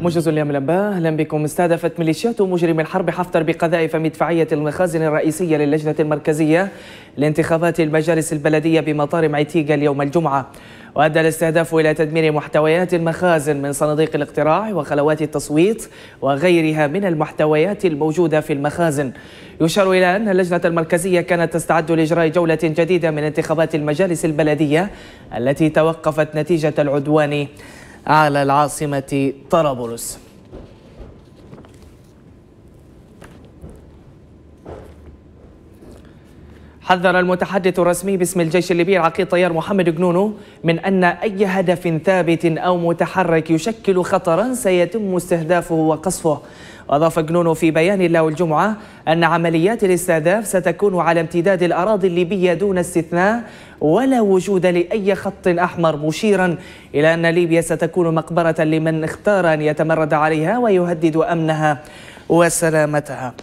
موجز اليوم الانباء اهلا بكم استهدفت ميليشيات مجرم الحرب حفتر بقذائف مدفعيه المخازن الرئيسيه للجنه المركزيه لانتخابات المجالس البلديه بمطار معيتيغا اليوم الجمعه وادى الاستهداف الى تدمير محتويات المخازن من صناديق الاقتراع وخلوات التصويت وغيرها من المحتويات الموجوده في المخازن يشار الى ان اللجنه المركزيه كانت تستعد لاجراء جوله جديده من انتخابات المجالس البلديه التي توقفت نتيجه العدوان على العاصمة طرابلس حذر المتحدث الرسمي باسم الجيش الليبي العقيد طيار محمد جنونو من أن أي هدف ثابت أو متحرك يشكل خطرا سيتم استهدافه وقصفه وأضاف جنونو في بيان له الجمعة أن عمليات الاستهداف ستكون على امتداد الأراضي الليبية دون استثناء ولا وجود لأي خط أحمر مشيرا إلى أن ليبيا ستكون مقبرة لمن اختار أن يتمرد عليها ويهدد أمنها وسلامتها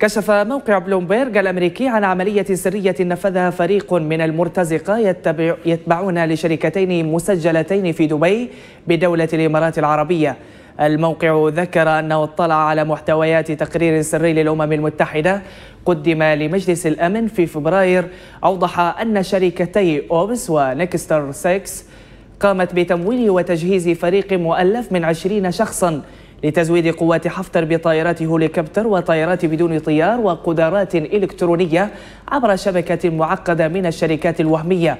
كشف موقع بلومبيرغ الأمريكي عن عملية سرية نفذها فريق من المرتزقة يتبع يتبعون لشركتين مسجلتين في دبي بدولة الإمارات العربية الموقع ذكر أنه اطلع على محتويات تقرير سري للأمم المتحدة قدم لمجلس الأمن في فبراير أوضح أن شركتي أوبس ونكستر 6 قامت بتمويل وتجهيز فريق مؤلف من 20 شخصاً لتزويد قوات حفتر بطائرات هوليكوبتر وطائرات بدون طيار وقدرات إلكترونية عبر شبكة معقدة من الشركات الوهمية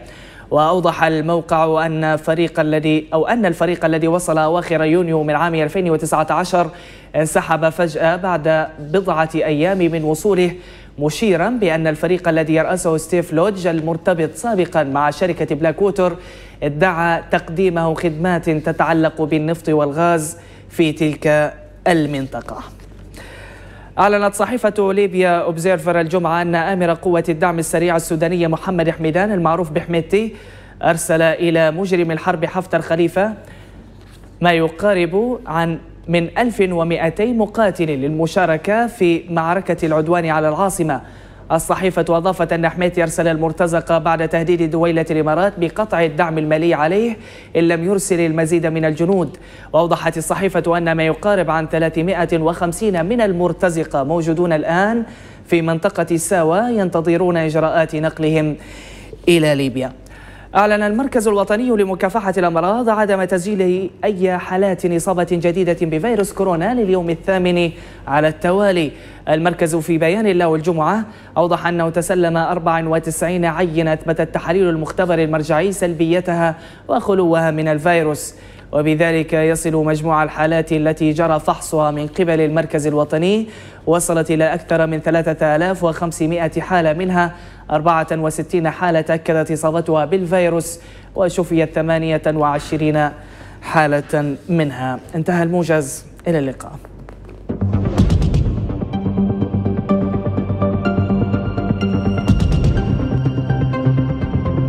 وأوضح الموقع أن فريق الذي أو أن الفريق الذي وصل أواخر يونيو من عام 2019 انسحب فجأة بعد بضعة أيام من وصوله مشيرا بأن الفريق الذي يرأسه ستيف لودج المرتبط سابقا مع شركة بلاك ووتر ادعى تقديمه خدمات تتعلق بالنفط والغاز في تلك المنطقة أعلنت صحيفة ليبيا أوبزيرفر الجمعة أن آمر قوة الدعم السريع السودانية محمد حميدان المعروف بحميتي أرسل إلى مجرم الحرب حفتر خليفة ما يقارب عن من 1200 مقاتل للمشاركة في معركة العدوان على العاصمة الصحيفة أضافت أن حميتي أرسل المرتزقة بعد تهديد دويلة الإمارات بقطع الدعم المالي عليه إن لم يرسل المزيد من الجنود وأوضحت الصحيفة أن ما يقارب عن 350 من المرتزقة موجودون الآن في منطقة ساوا ينتظرون إجراءات نقلهم إلى ليبيا أعلن المركز الوطني لمكافحة الأمراض عدم تسجيل أي حالات إصابة جديدة بفيروس كورونا لليوم الثامن على التوالي المركز في بيان له الجمعة أوضح أنه تسلم 94 عينة أثبتت تحاليل المختبر المرجعي سلبيتها وخلوها من الفيروس وبذلك يصل مجموع الحالات التي جرى فحصها من قبل المركز الوطني وصلت إلى أكثر من 3500 حالة منها 64 حالة تأكدت إصابتها بالفيروس وشفيت 28 حالة منها انتهى الموجز إلى اللقاء